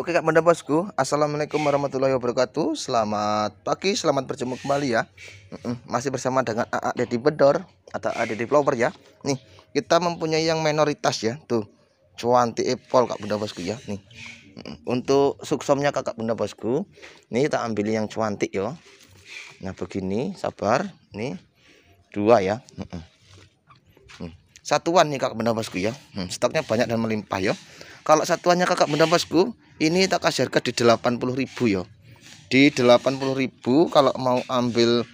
Oke Kak Bunda Bosku, Assalamualaikum warahmatullahi wabarakatuh Selamat pagi, selamat berjumpa kembali ya Masih bersama dengan AA Deddy Bedor Atau AA Deddy Flower ya Nih, kita mempunyai yang minoritas ya Tuh, cuanti epol Kak Bunda Bosku ya Nih, untuk suksomnya kakak Bunda Bosku Nih, kita ambil yang cuantik ya Nah, begini, sabar Nih, dua ya mm. Satuan nih Kak Bunda Bosku ya mm, Stoknya banyak dan melimpah ya kalau satuannya kakak bunda bosku ini tak kasih harga di ribu ya di ribu, kalau mau ambil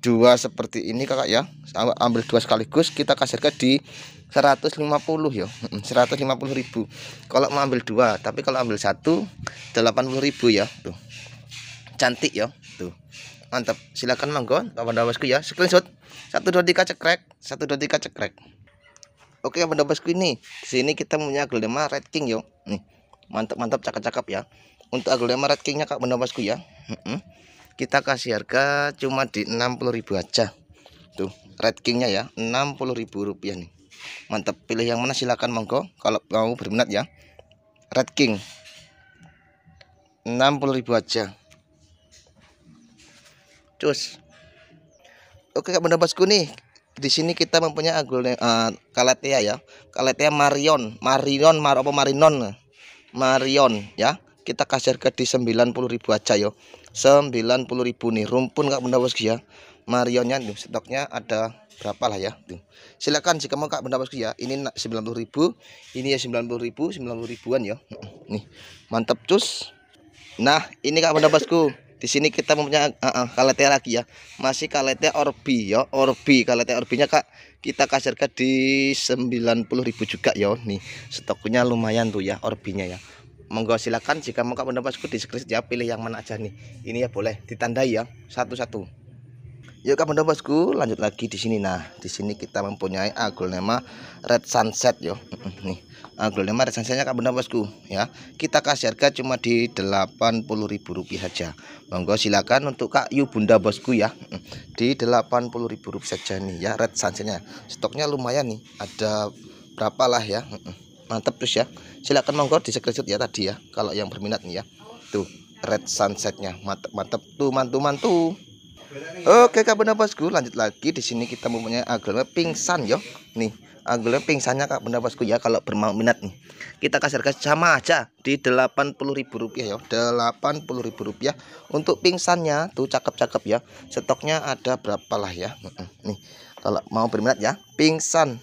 dua seperti ini kakak ya ambil dua sekaligus kita kasih harga di 150 ya ribu. kalau mau ambil dua tapi kalau ambil satu ribu ya tuh cantik ya tuh mantap silakan manggon kawan bosku ya screenshot tiga cekrek satu dua tiga cekrek Oke, benda bosku ini. Di sini kita punya aglonema Red King, yo. Nih. Mantap-mantap cakep-cakep ya. Untuk aglonema Red Kingnya Kak benda bosku ya. Kita kasih harga cuma di 60.000 aja. Tuh, Red Kingnya ya, Rp60.000 nih. Mantap, pilih yang mana silakan monggo kalau mau berminat ya. Red King. 60.000 aja. Cus. Oke, Kak benda bosku nih di sini kita mempunyai agulne uh, kalatea ya. Kalatea marion, marion mar apa marinon. Marion ya. Kita kasih harga di 90.000 aja yo. 90.000 nih rumpun Kak Bunda Bosku ya. Marionnya nih stoknya ada berapa lah ya. Tuh. Silakan jika mau Kak Bunda Bosku ya. Ini 90.000, ini ya 90.000, 90 ribuan ya. Nih. Mantap cus. Nah, ini Kak Bunda Bosku. Di sini kita mempunyai uh, uh, kalete lagi ya. Masih kalete Orbi ya, Orbi. Kalete Orbinya Kak kita kasih harga di sembilan puluh ribu juga ya. Nih, stoknya lumayan tuh ya Orbinya ya. Monggo silakan jika mau Kak di screen ya pilih yang mana aja nih. Ini ya boleh ditandai ya satu-satu. Yuk Kak Bunda bosku, lanjut lagi di sini. Nah, di sini kita mempunyai aglonema red sunset yo. Nih, aglonema red sunsetnya Kak Bunda bosku ya. Kita kasih harga cuma di delapan puluh ribu 80000 saja. Monggo silakan untuk Kak Yu Bunda bosku ya. Di delapan puluh ribu 80000 saja nih ya red sunsetnya. Stoknya lumayan nih, ada berapa lah ya. Mantap terus ya. Silakan monggo di screenshot ya tadi ya kalau yang berminat nih ya. Tuh, red sunsetnya mantap mantap tuh mantu mantu. Oke Kak Benda Bosku, lanjut lagi di sini kita mempunyai aglonema pingsan yo. Nih, aglonema pingsannya Kak Benda Bosku ya kalau minat nih. Kita kasih harga sama aja di delapan puluh ribu rupiah yo delapan puluh ribu rupiah untuk pingsannya tuh cakep-cakep ya. Stoknya ada berapa lah ya. Nih, kalau mau berminat ya, pingsan.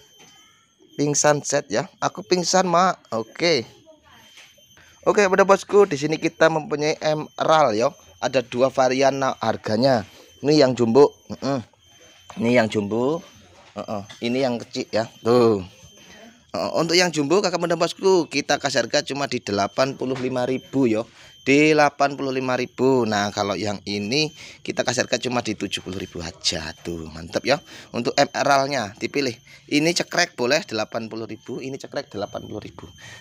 Pingsan set ya. Aku pingsan, Mak. Oke. Oke, Benda Bosku, di sini kita mempunyai emerald yo. Ada dua varian nah, harganya ini yang jumbo ini yang jumbo uh ini yang kecil ya tuh untuk yang jumbo kakak muda bosku kita kasih harga cuma di 85.000 yo di 85.000 nah kalau yang ini kita kasih harga cuma di 70.000 aja tuh Mantep ya untuk emeraldnya dipilih ini cekrek boleh 80.000 ini cekrek 80.000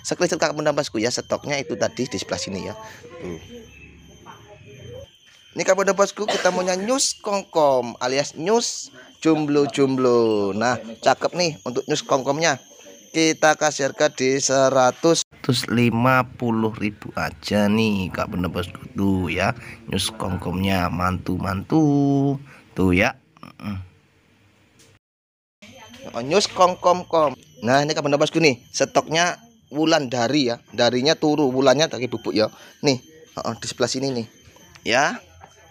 sekelisir kakak bosku ya stoknya itu tadi di sebelah sini ya tuh ini kabar bosku kita punya news kongkom alias news jumblo jumblo. Nah, cakep nih untuk news kongkomnya. Kita kasih harga di seratus lima puluh ribu aja nih Kak Bunda Bosku tuh ya. News kongkomnya mantu-mantu. Tuh ya. Oh, News kongkom-kom. Nah, ini Kak Bunda Bosku nih, stoknya bulan dari ya. Darinya turu, bulannya tadi bubuk ya. Nih, oh, di sebelah sini nih. Ya.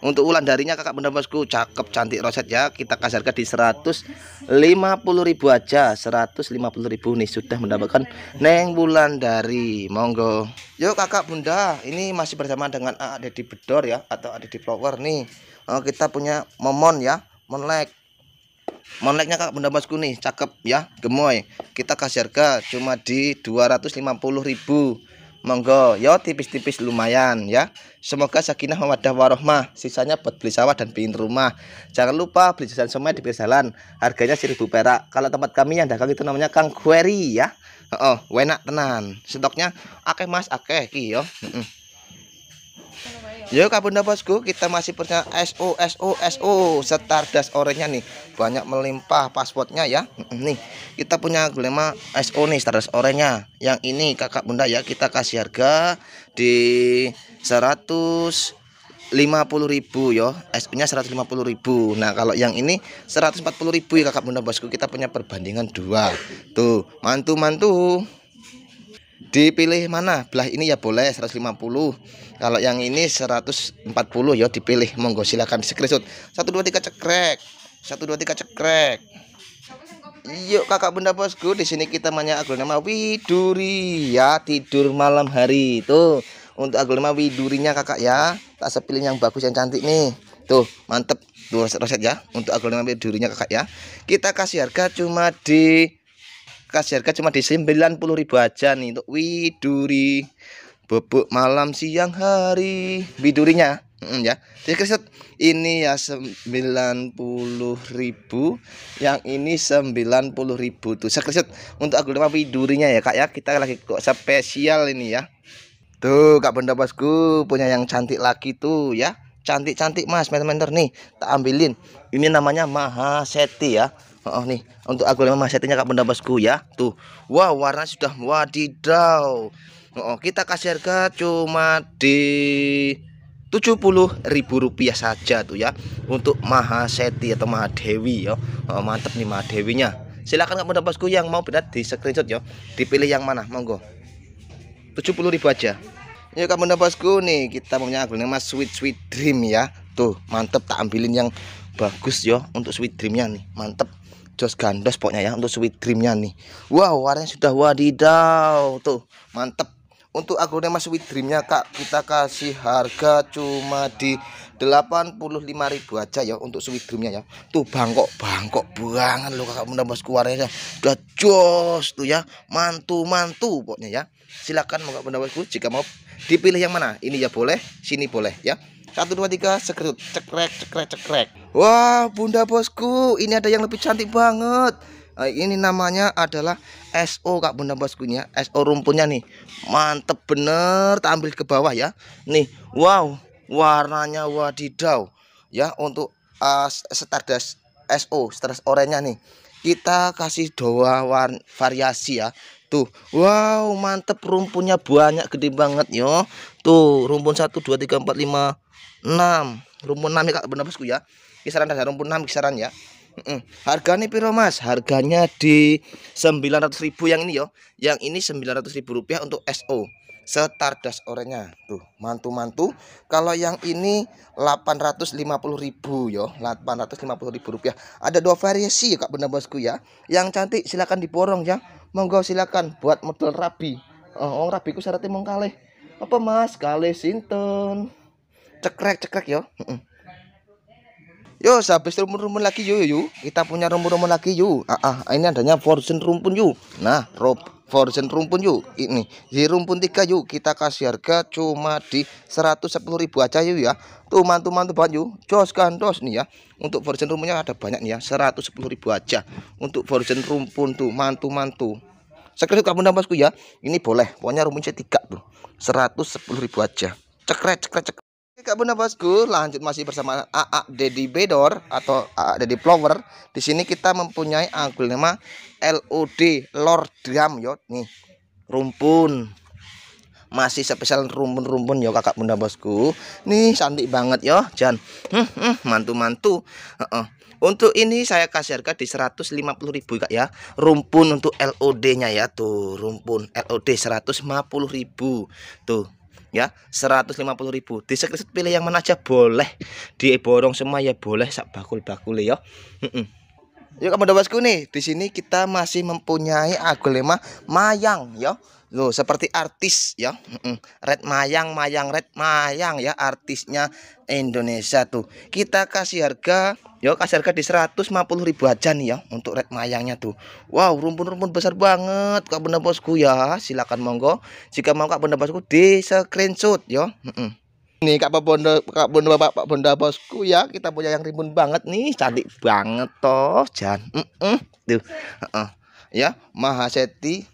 Untuk ulan darinya kakak bunda bosku cakep cantik roset ya. Kita kasih harga di 150.000 aja. 150.000 nih sudah mendapatkan neng bulan dari. Monggo. Yuk kakak bunda, ini masih bersama dengan A di Bedor ya atau di Flower nih. Oh, kita punya momon ya, monlek. Monleknya kakak bunda bosku nih, cakep ya, gemoy. Kita kasih harga cuma di 250.000 Monggo, yo ya, tipis-tipis lumayan ya. Semoga sakinah mawadah warohmah. Sisanya buat beli sawah dan pingin rumah. Jangan lupa beli jajan semai di pinggir jalan. Harganya seribu perak. Kalau tempat kami yang dagang itu namanya Kang Query ya. Oh, wena tenan. Stoknya akeh Mas, akeh iki Heeh. Yo kabunda bosku, kita masih punya SO SO SO Stardust orange nih. Banyak melimpah passwordnya ya. Nih, kita punya gulema SO nih Stardust orange Yang ini kakak bunda ya, kita kasih harga di 100 50.000 yo. SU-nya 150.000. Nah, kalau yang ini 140.000 ya Kakak Bunda Bosku. Kita punya perbandingan dua. Tuh, mantu-mantu dipilih mana belah ini ya boleh 150 kalau yang ini 140 ya dipilih monggo silakan screenshot Satu dua tiga cekrek Satu dua tiga cekrek Yuk iya, kakak bunda bosku di sini kita banyak aglonema widuri ya tidur malam hari itu untuk aglonema widurinya kakak ya tak sepilih yang bagus yang cantik nih tuh mantep dua reset, ya untuk aglonema widurinya kakak ya kita kasih harga cuma di kasih harga cuma di 90 ribu aja nih untuk widuri bubuk malam siang hari widurinya mm, ya jadi ini ya ribu, yang ini ribu tuh saya keset untuk lima widurinya ya Kak ya kita lagi kok spesial ini ya tuh Kak Benda Bosku punya yang cantik lagi tuh ya cantik-cantik Mas mentor-mentor nih tak ambilin ini namanya Maha ya Oh, oh nih, untuk lima masetnya Kak Bunda Bosku ya. Tuh. Wow, warna sudah wadidaw. Oh, oh, kita kasih harga cuma di tujuh puluh ribu rupiah saja tuh ya untuk Mahaseti atau Mahadewi ya. Oh, mantap nih Mahadewinya. Silakan Kak Bunda Bosku yang mau berat di screenshot ya. Dipilih yang mana? Monggo. tujuh puluh ribu aja. Ya Kak Bunda Bosku nih, kita punya lima Sweet Sweet Dream ya. Tuh, Mantep tak ambilin yang bagus ya untuk Sweet Dreamnya nih. Mantep jos gandos pokoknya ya untuk sweet dreamnya nih wow warnanya sudah wadidaw tuh mantep untuk mas sweet dreamnya kak kita kasih harga cuma di ribu aja ya untuk sweet dreamnya ya tuh bangkok bangkok buangan loh kakak bosku warnanya udah jos tuh ya mantu mantu pokoknya ya silahkan bunda bosku jika mau dipilih yang mana ini ya boleh sini boleh ya satu dua tiga sekrut cekrek cekrek cekrek. Wah bunda bosku ini ada yang lebih cantik banget. Eh, ini namanya adalah SO kak bunda bosku nya SO rumputnya nih mantep bener. tampil ke bawah ya. Nih wow warnanya wadidaw ya untuk uh, stardust SO stardust orenya nih. Kita kasih dua variasi ya Tuh, wow, mantep rumpunnya banyak gede banget yo. Tuh, rumpun 1 2 3 4 5 6. Rumpun enam ya Kak, bener bosku ya. Kisaran dasar ya, rumpun enam kisaran ya. Mm -mm. Harganya piro Mas? Harganya di 900.000 yang ini yo. Yang ini sembilan ratus ribu rupiah untuk SO. Stardust orenya tuh mantu-mantu kalau yang ini delapan ratus lima puluh ribu yo delapan ratus lima puluh ribu rupiah ada dua variasi ya kak bener bosku ya yang cantik silahkan diborong ya monggo silakan buat model rabi oh, oh rabi ku syaratnya mau kalih apa mas kalih sinton cekrek cekrek yo Yo, habis rumpun-rumpun lagi yuk yuk. Kita punya rumpun-rumpun lagi yuk. Ah, ah, ah, ini adanya Forsen rumpun yuk. Nah, rob Forsen rumpun yuk. Ini di rumpun 3 yuk. kita kasih harga cuma di ribu aja yuk ya. Tuh mantu-mantu banget Jos gandos nih ya. Untuk Forsen rumpunnya ada banyak nih ya. ribu aja untuk Forsen rumpun tuh mantu-mantu. Sekali kamu bosku ya. Ini boleh. Pokoknya rumpun C3 tuh. ribu aja. Cekret cekret cekret. Kak Bunda Bosku, lanjut masih bersama AA Dedi Bedor atau AA Dedi Flower. Di sini kita mempunyai nama LOD Lordram yo nih. Rumpun. Masih spesial rumpun-rumpun yo Kakak Bunda Bosku. Nih cantik banget yo, Jan. Hmm, hmm, mantu-mantu. Untuk ini saya kasih harga di 150.000 Kak ya. Rumpun untuk LOD-nya ya tuh, rumpun LOD 150 ribu Tuh ya puluh ribu di sekresit pilih yang mana aja boleh diborong semua ya boleh sak bakul bakul ya mm -mm. Yuk kamu bosku nih. Di sini kita masih mempunyai agulema mayang ya. Loh, seperti artis ya. Red Mayang, Mayang Red Mayang ya artisnya Indonesia tuh. Kita kasih harga ya kasih harga di ribu aja nih ya untuk Red Mayangnya tuh. Wow, rumpun-rumpun besar banget Kak Bunda Bosku ya. Silakan monggo jika mau Kak Bunda Bosku di screenshot ya. Heeh. Nih Kak Bondo, Kak Bondo Bapak, Pak Bondo Bosku ya, kita punya yang rimbun banget nih, cantik banget toh, Jan. Mm -mm. Tuh. Uh -uh. Ya, Mahaseti.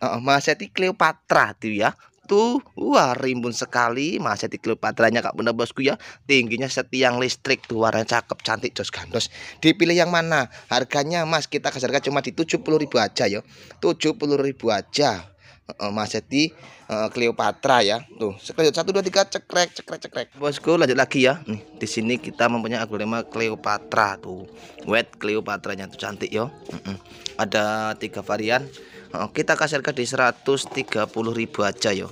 Uh, Mahaseti Cleopatra tuh ya. Tuh, wah rimbun sekali Mahaseti Cleopatranya Kak Bondo Bosku ya. Tingginya setiang listrik tuh warna cakep, cantik jos gandos. Dipilih yang mana? Harganya Mas kita kasarkan cuma di tujuh puluh ribu aja yo tujuh puluh ribu aja uh, Maseti uh, Cleopatra ya. Tuh, sekali satu dua tiga cekrek cekrek cekrek. Bosku lanjut lagi ya. Nih, di sini kita mempunyai aglonema Cleopatra tuh. Wet Cleopatranya tuh cantik yo. Ada tiga varian. kita kasih harga di ribu aja yo.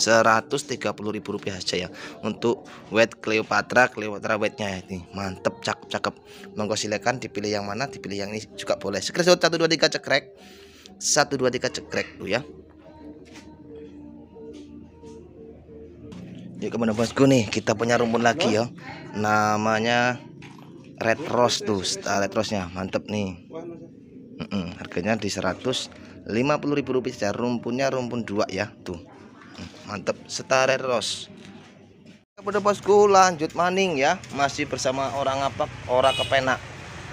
Seratus tiga puluh ribu rupiah aja ya untuk wet Cleopatra Cleopatra wetnya ini ya. mantep cakep cakep monggo silakan dipilih yang mana dipilih yang ini juga boleh screenshot satu dua tiga cekrek satu dua tiga cekrek tuh ya Yuk kemana bosku nih kita punya rumput lagi ya Namanya Red Rose tuh style Red Rose nya mantep nih mm -mm, Harganya di 150 ribu rupiah Rumputnya Rumpunnya rumpun dua ya tuh mm, Mantep Star Red Rose Kemana bosku lanjut maning ya Masih bersama orang apa orang kepenak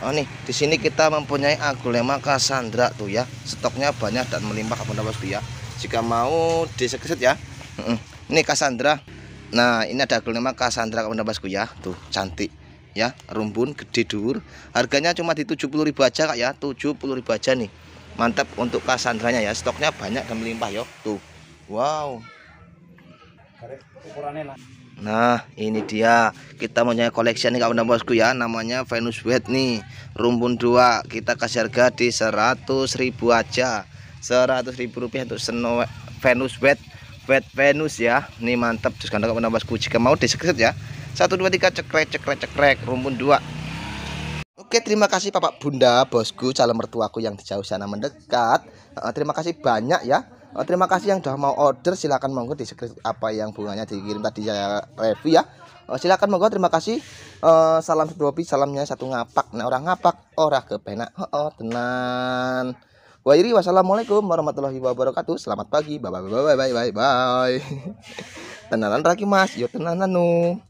Oh nih, di sini kita mempunyai agulema Cassandra tuh ya. Stoknya banyak dan melimpah kemana bosku ya. Jika mau di ya. Ini Cassandra Nah, ini ada kelima Cassandra kepada Bosku ya. Tuh, cantik ya, rumpun gede dur. Harganya cuma di ribu aja Kak ya, ribu aja nih. Mantap untuk Cassandranya ya. Stoknya banyak dan melimpah yo. Tuh. Wow. Nah, ini dia. Kita punya koleksi nih kawan bosku ya, namanya Venus Wet nih. Rumpun dua Kita kasih harga di ribu aja. ribu rupiah untuk Venus Wet. Vet Venus ya ini mantap terus kandang menambah kucing mau di disekret ya 1 2 3 cekrek cekrek cekrek rumpun 2 Oke, terima kasih Bapak Bunda, bosku, calon mertuaku yang di jauh sana mendekat. Uh, terima kasih banyak ya. Uh, terima kasih yang sudah mau order, silakan monggo di apa yang bunganya dikirim tadi saya review ya. Uh, silakan monggo, terima kasih. Uh, salam satu salamnya satu ngapak. Nah, orang ngapak, orang kepenak. Oh, uh, tenan. Wairi wassalamualaikum warahmatullahi wabarakatuh. Selamat pagi. Bye bye bye bye bye bye. Tenanan Raki Mas, yo tenanan nu.